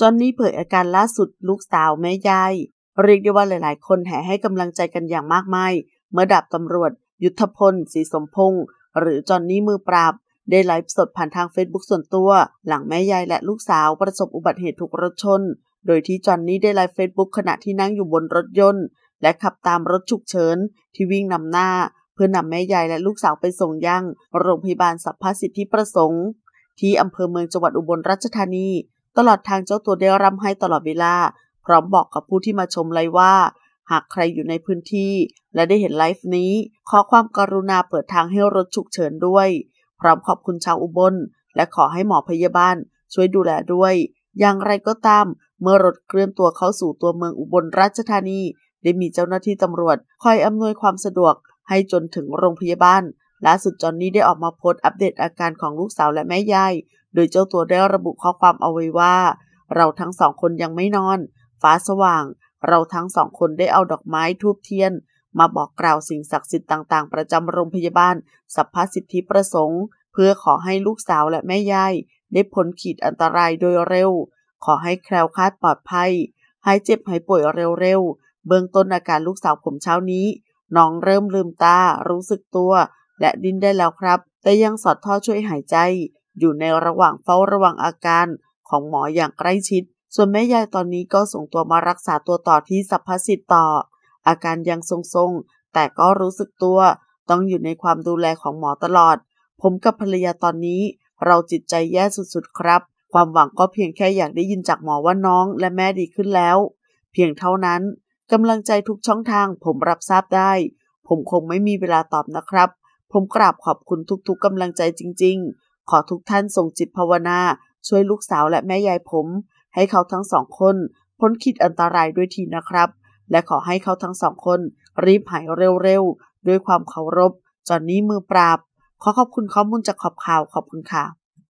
จอนนี่เผยอาการล่าสุดลูกสาวแม่ยาย เรียกได้ว่าหลายๆ คนแห่ให้กำลังใจกันอย่างมากมาย เมื่อดาบตำรวจ ยุทธพลศรีสมพงศ์หรือจอนนี่มือปราบ ได้ไลฟ์สดผ่านทางเฟซบุ๊กส่วนตัว หลังแม่ยายและลูกสาวประสบอุบัติเหตุถูกรถชน โดยที่จอนนี่ได้ไลฟ์เฟซบุ๊กขณะที่นั่งอยู่บนรถยนต์ และขับตามรถฉุกเฉินที่วิ่งนำหน้าเพื่อนำแม่ยายและลูกสาวไปส่งยังโรงพยาบาลสัพพสิทธิประสงค์ ที่อำเภอเมืองจังหวัดอุบลราชธานีตลอดทางเจ้าตัวได้ร่ำให้ตลอดเวลา พร้อมบอกกับผู้ที่มาชมเลยว่า หากใครอยู่ในพื้นที่ และได้เห็นไลฟ์นี้ ขอความกรุณาเปิดทางให้รถฉุกเฉินด้วย พร้อมขอบคุณชาวอุบล และขอให้หมอพยาบาล ช่วยดูแลด้วย อย่างไรก็ตาม เมื่อรถเคลื่อนตัวเข้าสู่ตัวเมืองอุบลราชธานี ได้มีเจ้าหน้าที่ตำรวจคอยอำนวยความสะดวก ให้จนถึงโรงพยาบาลล่าสุดจอนนี่ได้ออกมาโพสต์อัปเดตอาการของลูกสาวและแม่ยายดยเจ้าตัวได้ระบุข้อความเอาไว้ว่า เราทั้งสองคนยังไม่นอน ฟ้าสว่าง เราทั้งสองคนได้เอาดอกไม้ทูบเทียน มาบอกกล่าวสิ่งศักดิ์สิทธิ์ต่าง ๆประจำโรงพยาบาลสัพพสิทธิประสงค์ เพื่อขอให้ลูกสาวและแม่ยาย ได้พ้นขีดอันตรายโดยเร็ว ขอให้แคล้วคลาดปลอดภัยหายเจ็บหายป่วยเร็วๆเบื้องต้นอาการลูกสาวผมเช้านี้น้องเริ่มลืมตารู้สึกตัว และดิ้นได้แล้วครับ แต่ยังสอดท่อช่วยหายใจอยู่ในระหว่างเฝ้าระวังอาการของหมออย่างใกล้ชิด ส่วนแม่ยายตอนนี้ก็ส่งตัวมารักษาตัวต่อที่สัพพสิทธิ์ต่อ อาการยังทรงๆแต่ก็รู้สึกตัว ต้องอยู่ในความดูแลของหมอตลอด ผมกับภรรยาตอนนี้เราจิตใจแย่สุดๆ ครับ ความหวังก็เพียงแค่อยากได้ยินจากหมอว่าน้องและแม่ดีขึ้นแล้ว เพียงเท่านั้นกำลังใจทุกช่องทางผมรับทราบได้ ผมคงไม่มีเวลาตอบนะครับ ผมกราบขอบคุณทุกๆกกำลังใจจริง ๆขอทุกท่านส่งจิตภาวนา ช่วยลูกสาวและแม่ยายผม ให้เขาทั้งสองคนพ้นขีดอันตรายด้วยทีนะครับ และขอให้เขาทั้งสองคนรีบหายเร็วๆด้วยความเคารพจอนนี้มือปราบ ขอขอบคุณข้อมูลจากขอบข่าว ขอบคุณค่ะ